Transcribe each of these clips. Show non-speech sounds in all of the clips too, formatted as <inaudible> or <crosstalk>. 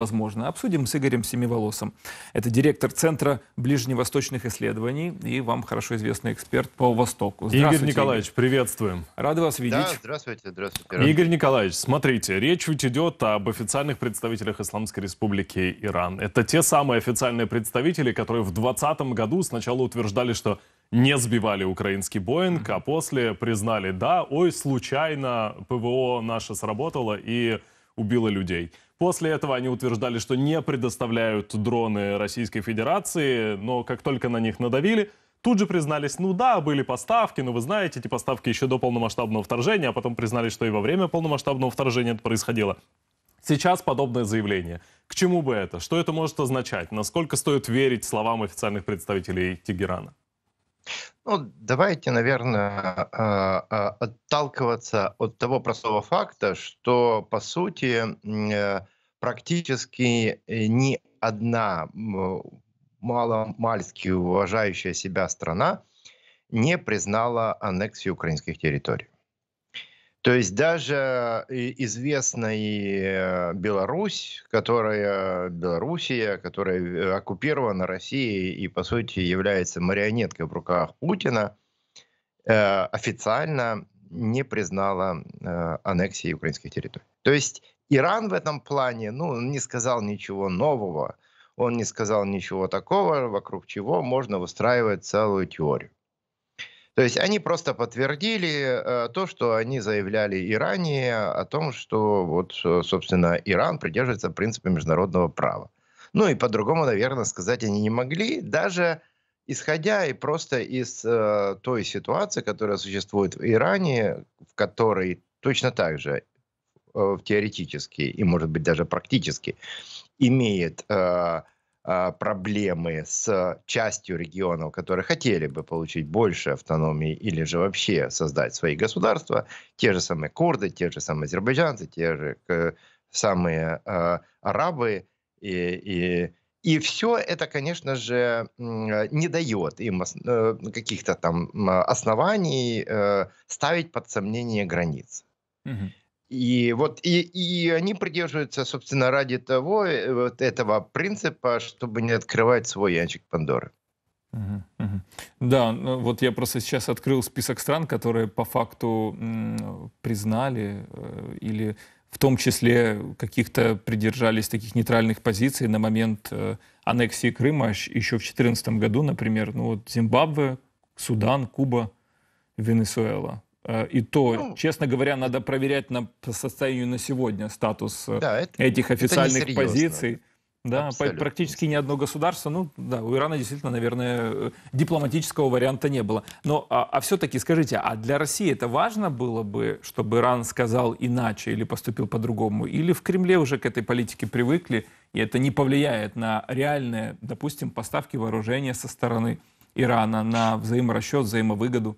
возможно. Обсудим с Игорем Семиволосом. Это директор Центра ближневосточных исследований и вам хорошо известный эксперт по Востоку. Игорь Николаевич, Игорь. приветствуем. Рады вас видеть. Да, здравствуйте, здравствуйте. Рад. Игорь Николаевич, смотрите, речь ведь идет об официальных представителях Исламской Республики Иран. Это те самые официальные представители, которые в 2020 году сначала утверждали, что не сбивали украинский Боинг, а после признали, да, ой, случайно ПВО наше сработало и убило людей. После этого они утверждали, что не предоставляют дроны Российской Федерации, но как только на них надавили, тут же признались, ну да, были поставки, но вы знаете, эти поставки еще до полномасштабного вторжения, а потом признались, что и во время полномасштабного вторжения это происходило. Сейчас подобное заявление. К чему бы это? Что это может означать? Насколько стоит верить словам официальных представителей Тегерана? Ну, давайте, наверное, а, а, отталкиваться от того простого факта, что, по сути, э, практически э, ни одна маломальски уважающая себя страна не признала аннексию украинских территорий. То есть даже э, известная э, Беларусь, которая э, Белоруссия, которая оккупирована Россией и по сути является марионеткой в руках Путина, официально не признала аннексии украинских территорий. То есть Иран в этом плане, ну, не сказал ничего нового, он не сказал ничего такого, вокруг чего можно выстраивать целую теорию. То есть они просто подтвердили э, то, что они заявляли и ранее о том, что вот, э, собственно, Иран придерживается принципа международного права. Ну и по-другому, наверное, сказать они не могли, даже исходя и просто из э, той ситуации, которая существует в Иране, в которой точно так же э, теоретически и, может быть, даже практически имеет э, а, проблемы с частью регионов, которые хотели бы получить больше автономии или же вообще создать свои государства, те же самые курды, те же самые азербайджанцы, те же самые а, арабы и, и и все это, конечно же, а, не дает им э, каких-то там оснований э, ставить под сомнение границ. Угу. И вот и, и они придерживаются, собственно, ради того э, вот этого принципа, чтобы не открывать свой ящик Пандоры. Да, ну, вот я просто сейчас открыл список стран, которые по факту признали э, или в том числе каких-то придержались таких нейтральных позиций на момент э, аннексии Крыма еще в 2014 году, например, ну вот Зимбабве, Судан, Куба, Венесуэла. Э, и то, ну, честно говоря, надо проверять на состоянию на сегодня статус э, да, это, этих официальных это позиций. Да, Абсолютно. практически ни одно государство, ну да, у Ирана действительно, наверное, э, дипломатического варианта не было. Но а, а все-таки скажите, а для России это важно было бы, чтобы Иран сказал иначе или поступил по-другому? Или в Кремле уже к этой политике привыкли, и это не повлияет на реальные, допустим, поставки вооружения со стороны Ирана, на взаиморасчет, взаимовыгоду?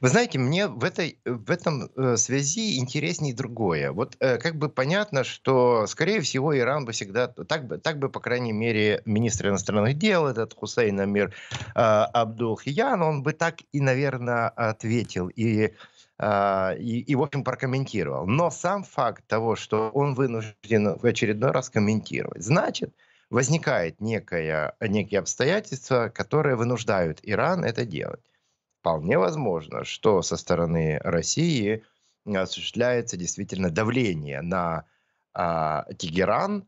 Вы знаете, мне в, этой, в этом э, связи интереснее другое. Вот э, как бы понятно, что, скорее всего, Иран бы всегда, так бы, так бы по крайней мере, министр иностранных дел, этот Хусейн Амир а, Абдул Хиян, он бы так и, наверное, ответил. И а, и, и, в общем, прокомментировал. Но сам факт того, что он вынужден в очередной раз комментировать, значит, возникает некое, некие обстоятельства, которые вынуждают Иран это делать вполне возможно, что со стороны России осуществляется действительно давление на а, Тегеран,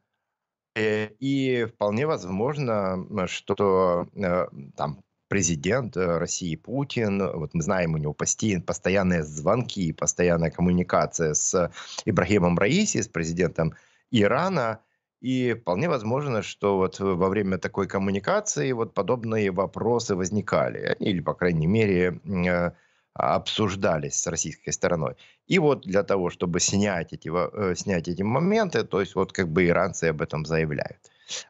э, и вполне возможно, что э, там президент э, России Путин, вот мы знаем, у него постоянные звонки, постоянная коммуникация с Ибрагимом Раиси, с президентом Ирана, и вполне возможно, что вот э, во время такой коммуникации вот подобные вопросы возникали, или, по крайней мере, э, обсуждались с российской стороной. И вот для того, чтобы снять эти, э, снять эти моменты, то есть вот как бы иранцы об этом заявляют.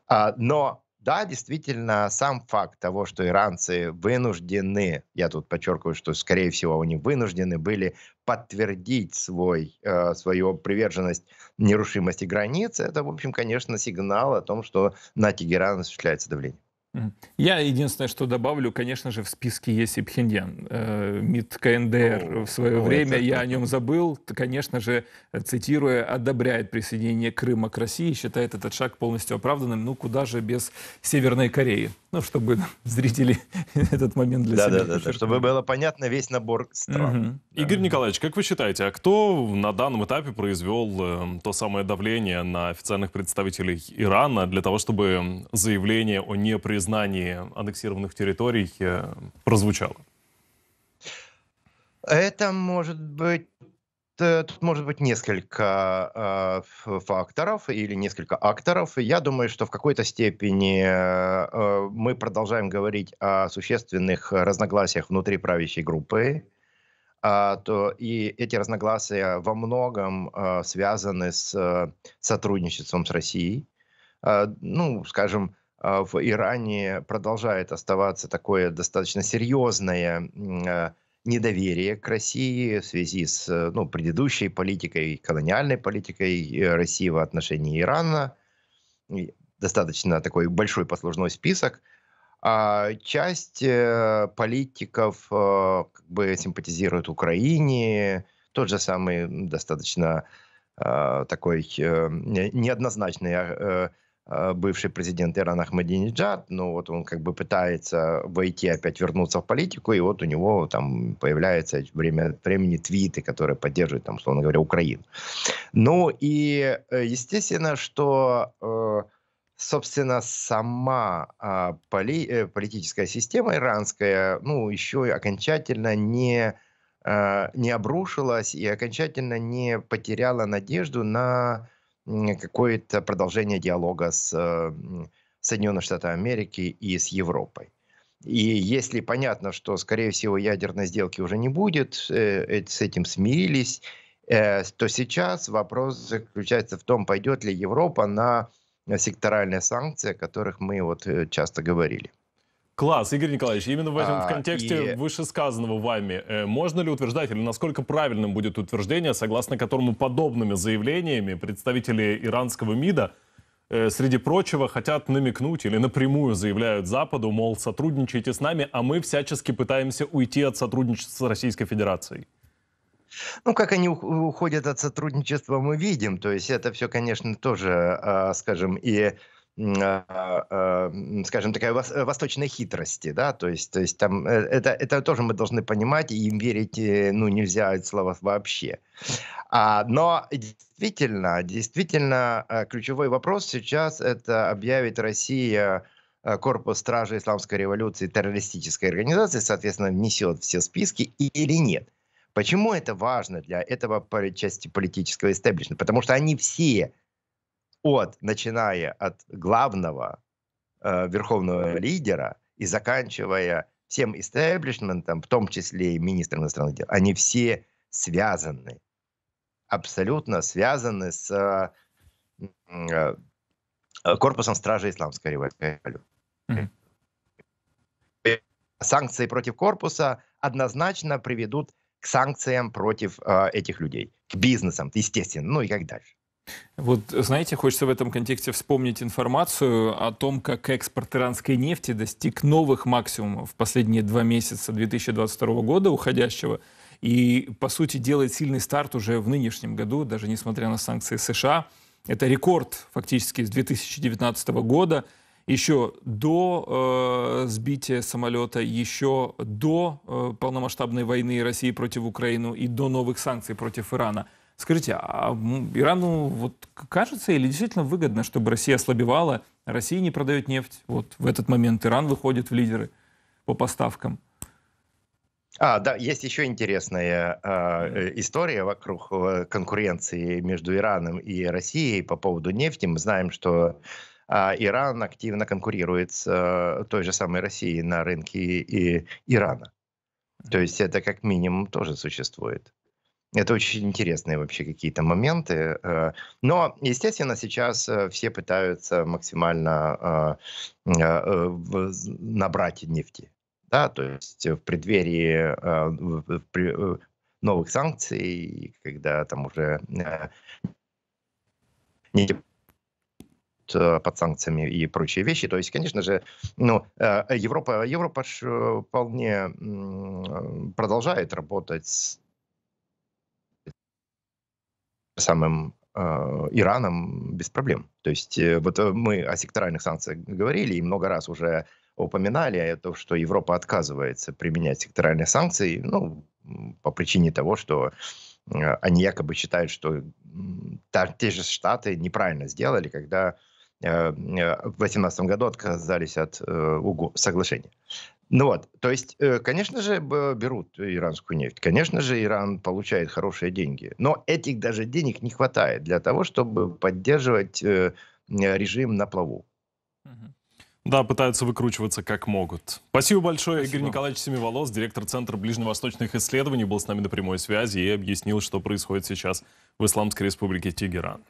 А, но да, действительно, сам факт того, что иранцы вынуждены, я тут подчеркиваю, что, скорее всего, они вынуждены были подтвердить свой, э, свою приверженность нерушимости границ, это, в общем, конечно, сигнал о том, что на Тегеран осуществляется давление. Я единственное, что добавлю, конечно же, в списке есть и Пхеньян. Э, МИД КНДР в свое время, я о нем забыл, конечно же, э, цитируя, одобряет присоединение Крыма к России, считает этот шаг полностью оправданным. Ну, куда же без Северной Кореи? Ну, чтобы <laughs> зрители <laughs> этот момент для да, себя... Да-да-да, чтобы было понятно весь набор стран. Угу. Да. Игорь Николаевич, как вы считаете, а кто на данном этапе произвел эм, то самое давление на официальных представителей Ирана для того, чтобы заявление о непризнании признании аннексированных территорий э, прозвучало? Это может быть э, Тут может быть несколько э, факторов или несколько акторов. Я думаю, что в какой-то степени мы продолжаем говорить о существенных разногласиях внутри правящей группы. Э, то, и эти разногласия во многом э, связаны с э, сотрудничеством с Россией. Э, ну, скажем, а, в Иране продолжает оставаться такое достаточно серьезное а, недоверие к России в связи с э, ну, предыдущей политикой, колониальной политикой э, России в отношении Ирана. Достаточно такой большой послужной список. А часть э, политиков как бы симпатизирует Украине. Тот же самый достаточно такой неоднозначный а, Э, бывший президент Иран Ахмадинеджад, но вот он как бы пытается войти, опять вернуться в политику, и вот у него там появляются время от времени твиты, которые поддерживают, там, условно говоря, Украину. Ну и э, естественно, что э, собственно, сама а, поли, политическая система иранская, ну, еще и окончательно не, не обрушилась и окончательно не потеряла надежду на какое-то продолжение диалога с э, Соединенными Штатами Америки и с Европой. И если понятно, что, скорее всего, ядерной сделки уже не будет, э, э, с этим смирились, то сейчас вопрос заключается в том, пойдет ли Европа на секторальные санкции, о которых мы вот часто говорили. Класс, Игорь Николаевич, именно в этом а, в контексте и... вышесказанного вами, э, можно ли утверждать, или насколько правильным будет утверждение, согласно которому подобными заявлениями представители иранского МИДа, э, среди прочего, хотят намекнуть или напрямую заявляют Западу, мол, сотрудничайте с нами, а мы всячески пытаемся уйти от сотрудничества с Российской Федерацией? Ну, как они уходят от сотрудничества, мы видим. То есть это все, конечно, тоже, а, скажем, и а, а, скажем, такая э, восточной хитрости, да, то есть, то есть там э, это, это тоже мы должны понимать, и им верить, э, ну, нельзя от слова вообще. А, но действительно, действительно, ключевой вопрос сейчас это объявит Россия корпус стражи исламской революции террористической организации, соответственно, внесет все списки или нет. Почему это важно для этого части политического истеблишмента? Потому что они все от, начиная от главного э, верховного лидера и заканчивая всем истеблишментом, в том числе и министром иностранных дел, они все связаны, абсолютно связаны с э, э, корпусом стражи исламской революции. Санкции против корпуса однозначно приведут к санкциям против э, этих людей, к бизнесам, естественно, ну и как дальше. Вот, знаете, хочется в этом контексте вспомнить информацию о том, как экспорт иранской нефти достиг новых максимумов в последние два месяца 2022 года уходящего и, по сути, делает сильный старт уже в нынешнем году, даже несмотря на санкции США. Это рекорд фактически с 2019 года, еще до э, сбития самолета, еще до э, полномасштабной войны России против Украины и до новых санкций против Ирана – Скажите, а Ирану вот кажется или действительно выгодно, чтобы Россия ослабевала, Россия не продает нефть, вот в этот момент Иран выходит в лидеры по поставкам? А, да, есть еще интересная а, э, история вокруг э, конкуренции между Ираном и Россией по поводу нефти. Мы знаем, что э, Иран активно конкурирует с э, той же самой Россией на рынке и, и Ирана. То есть это как минимум тоже существует. Это очень интересные вообще какие-то моменты. Э, но, естественно, сейчас э, все пытаются максимально э, набрать нефти. Да, то есть в преддверии новых санкций, когда там уже не под санкциями и прочие вещи. То есть, конечно же, ну, Европа, Европа вполне продолжает работать с самым э, Ираном без проблем. То есть э, вот э, мы о секторальных санкциях говорили и много раз уже упоминали о а том, что Европа отказывается применять секторальные санкции, ну, по причине того, что они якобы считают, что те же Штаты неправильно сделали, когда Э, э, в 2018 году отказались от э, угу, соглашения. Ну вот, то есть, конечно же, берут иранскую нефть, конечно же, Иран получает хорошие деньги, но этих даже денег не хватает для того, чтобы поддерживать режим на плаву. Да, пытаются выкручиваться как могут. Спасибо большое, Спасибо. Игорь Николаевич Семиволос, директор Центра ближневосточных исследований, был с нами на прямой связи и объяснил, что происходит сейчас в Исламской республике Тегеран.